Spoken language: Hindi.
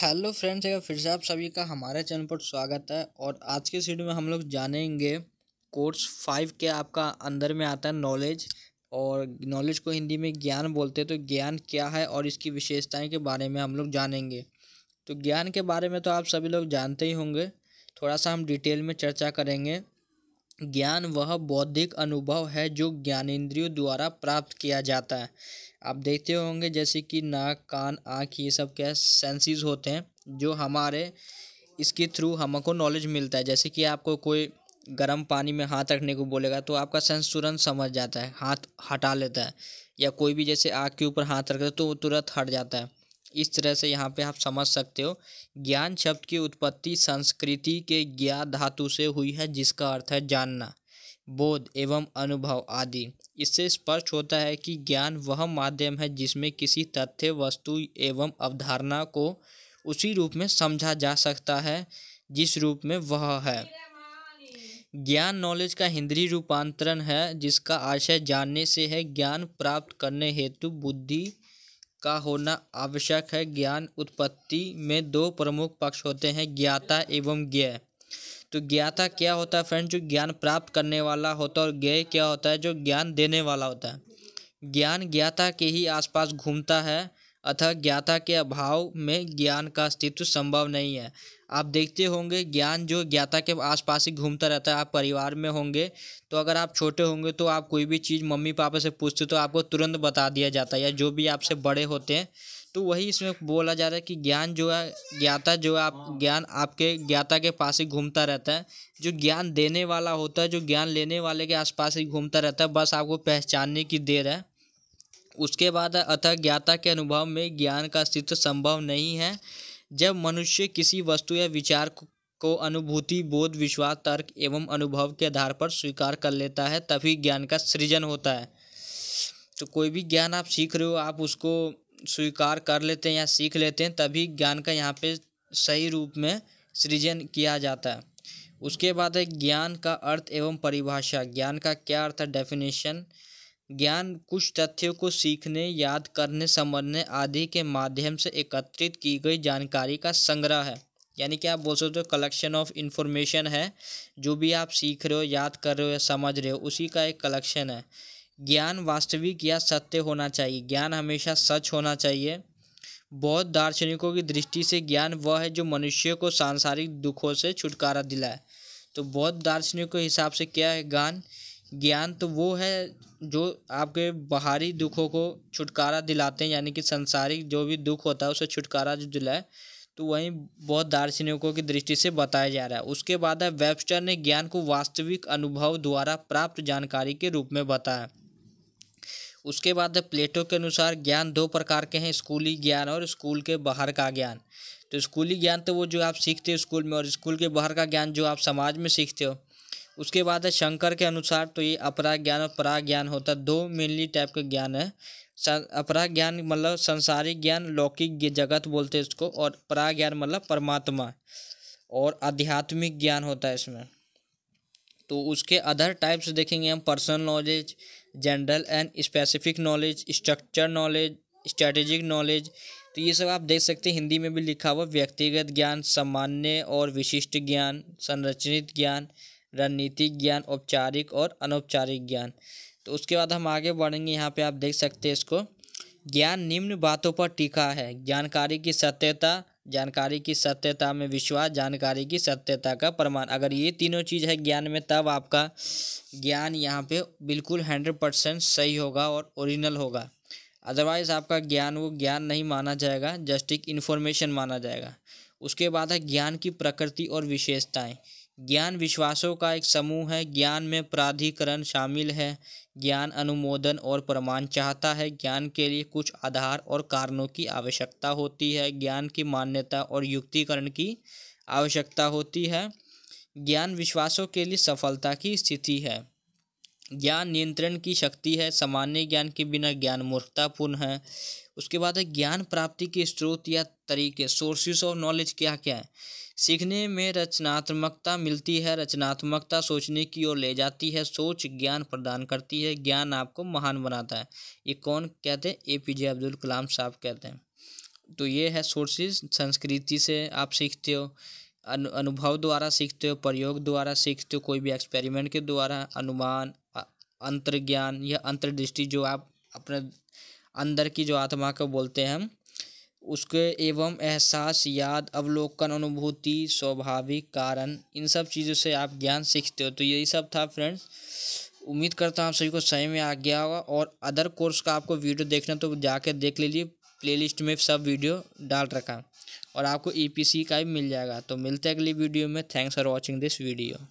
हेलो फ्रेंड्स अगर फिर से आप सभी का हमारे चैनल पर स्वागत है और आज के वीडियो में हम लोग जानेंगे कोर्स फाइव के आपका अंदर में आता है नॉलेज और नॉलेज को हिंदी में ज्ञान बोलते हैं तो ज्ञान क्या है और इसकी विशेषताएं के बारे में हम लोग जानेंगे तो ज्ञान के बारे में तो आप सभी लोग जानते ही होंगे थोड़ा सा हम डिटेल में चर्चा करेंगे ज्ञान वह बौद्धिक अनुभव है जो ज्ञानेंद्रियों द्वारा प्राप्त किया जाता है आप देखते होंगे जैसे कि नाक कान आँख ये सब क्या सेंसेस होते हैं जो हमारे इसके थ्रू हमको नॉलेज मिलता है जैसे कि आपको कोई गर्म पानी में हाथ रखने को बोलेगा तो आपका सेंस तुरंत समझ जाता है हाथ हटा लेता है या कोई भी जैसे आँख के ऊपर हाथ रखता है तो वो तुरंत हट जाता है इस तरह से यहाँ पे आप समझ सकते हो ज्ञान शब्द की उत्पत्ति संस्कृति के ज्ञा धातु से हुई है जिसका अर्थ है जानना बोध एवं अनुभव आदि इससे स्पष्ट होता है कि ज्ञान वह माध्यम है जिसमें किसी तथ्य वस्तु एवं अवधारणा को उसी रूप में समझा जा सकता है जिस रूप में वह है ज्ञान नॉलेज का हिंदी रूपांतरण है जिसका आशय जानने से है ज्ञान प्राप्त करने हेतु बुद्धि का होना आवश्यक है ज्ञान उत्पत्ति में दो प्रमुख पक्ष होते हैं ज्ञाता एवं ज्ञ तो ज्ञाता क्या होता है फ्रेंड जो ज्ञान प्राप्त करने वाला होता है और ज्ञ क्या होता है जो ज्ञान देने वाला होता है ज्ञान ज्ञाता के ही आसपास घूमता है अतः ज्ञाता के अभाव में ज्ञान का अस्तित्व संभव नहीं है आप देखते होंगे ज्ञान जो ज्ञाता के आसपास ही घूमता रहता है आप परिवार में होंगे तो अगर आप छोटे होंगे तो आप कोई भी चीज़ मम्मी पापा से पूछते तो आपको तुरंत बता दिया जाता है या जो भी आपसे बड़े होते हैं तो वही इसमें बोला जा रहा है कि ज्ञान जो है ज्ञाता जो है आप हाँ। ज्ञान आपके ज्ञाता के पास ही घूमता रहता है जो ज्ञान देने वाला होता है जो ज्ञान लेने वाले के आसपास ही घूमता रहता है बस आपको पहचानने की देर है उसके बाद अतः ज्ञाता के अनुभव में ज्ञान का अस्तित्व संभव नहीं है जब मनुष्य किसी वस्तु या विचार को अनुभूति बोध विश्वास तर्क एवं अनुभव के आधार पर स्वीकार कर लेता है तभी ज्ञान का सृजन होता है तो कोई भी ज्ञान आप सीख रहे हो आप उसको स्वीकार कर लेते हैं या सीख लेते हैं तभी ज्ञान का यहाँ पे सही रूप में सृजन किया जाता है उसके बाद है ज्ञान का अर्थ एवं परिभाषा ज्ञान का क्या अर्थ है डेफिनेशन ज्ञान कुछ तथ्यों को सीखने याद करने समझने आदि के माध्यम से एकत्रित की गई जानकारी का संग्रह है यानी कि आप बोल सकते हो कलेक्शन ऑफ इन्फॉर्मेशन है जो भी आप सीख रहे हो याद कर रहे हो या समझ रहे हो उसी का एक कलेक्शन है ज्ञान वास्तविक या सत्य होना चाहिए ज्ञान हमेशा सच होना चाहिए बौद्ध दार्शनिकों की दृष्टि से ज्ञान वह है जो मनुष्य को सांसारिक दुखों से छुटकारा दिलाए तो बौद्ध दार्शनिकों के हिसाब से क्या है ज्ञान ज्ञान तो वो है जो आपके बाहरी दुखों को छुटकारा दिलाते हैं यानी कि संसारिक जो भी दुख होता है उसे छुटकारा जो दिलाए तो वहीं बहुत दार्शनिकों की दृष्टि से बताया जा रहा है उसके बाद है वेबस्टर ने ज्ञान को वास्तविक अनुभव द्वारा प्राप्त जानकारी के रूप में बताया उसके बाद है प्लेटो के अनुसार ज्ञान दो प्रकार के हैं स्कूली ज्ञान और स्कूल के बाहर का ज्ञान तो स्कूली ज्ञान तो वो जो आप सीखते हो स्कूल में और स्कूल के बाहर का ज्ञान जो आप समाज में सीखते हो उसके बाद है शंकर के अनुसार तो ये अपराग ज्ञान और पराग ज्ञान होता है दो मेनली टाइप का ज्ञान है अपराग ज्ञान मतलब संसारिक ज्ञान लौकिक जगत बोलते हैं इसको और पराग ज्ञान मतलब परमात्मा और आध्यात्मिक ज्ञान होता है इसमें तो उसके अदर टाइप्स देखेंगे हम personal knowledge general and specific knowledge structure knowledge strategic knowledge तो ये सब आप देख सकते हैं हिंदी में भी लिखा हुआ व्यक्तिगत ज्ञान सामान्य और विशिष्ट ज्ञान संरचित ज्ञान रणनीतिक ज्ञान औपचारिक और अनौपचारिक ज्ञान तो उसके बाद हम आगे बढ़ेंगे यहाँ पे आप देख सकते हैं इसको ज्ञान निम्न बातों पर टीका है जानकारी की सत्यता जानकारी की सत्यता में विश्वास जानकारी की सत्यता का प्रमाण अगर ये तीनों चीज़ है ज्ञान में तब आपका ज्ञान यहाँ पे बिल्कुल हंड्रेड परसेंट सही होगा और ओरिजिनल होगा अदरवाइज़ आपका ज्ञान वो ज्ञान नहीं माना जाएगा जस्ट एक इन्फॉर्मेशन माना जाएगा उसके बाद है ज्ञान की प्रकृति और विशेषताएँ ज्ञान विश्वासों का एक समूह है ज्ञान में प्राधिकरण शामिल है ज्ञान अनुमोदन और प्रमाण चाहता है ज्ञान के लिए कुछ आधार और कारणों की आवश्यकता होती है ज्ञान की मान्यता और युक्तिकरण की आवश्यकता होती है ज्ञान विश्वासों के लिए सफलता की स्थिति है ज्ञान नियंत्रण की शक्ति है सामान्य ज्ञान के बिना ज्ञान मूर्खतापूर्ण है उसके बाद है ज्ञान प्राप्ति के स्रोत या तरीके सोर्सेस ऑफ नॉलेज क्या क्या है सीखने में रचनात्मकता मिलती है रचनात्मकता सोचने की ओर ले जाती है सोच ज्ञान प्रदान करती है ज्ञान आपको महान बनाता है ये कौन कहते हैं ए पी जे अब्दुल कलाम साहब कहते हैं तो ये है सोर्सेज संस्कृति से आप सीखते हो अनु अनुभव द्वारा सीखते हो प्रयोग द्वारा सीखते हो कोई भी एक्सपेरिमेंट के द्वारा अनुमान अंतर्ज्ञान या अंतर्दृष्टि जो आप अपने अंदर की जो आत्मा को बोलते हैं उसके एवं एहसास याद अवलोकन अनुभूति स्वाभाविक कारण इन सब चीज़ों से आप ज्ञान सीखते हो तो यही सब था फ्रेंड्स उम्मीद करता हूँ आप सभी को सही में आ गया होगा और अदर कोर्स का आपको वीडियो देखना तो जाके देख लीजिए प्लेलिस्ट में सब वीडियो डाल रखा और आपको ईपीसी e का भी मिल जाएगा तो मिलते हैं अगली वीडियो में thanks for watching this video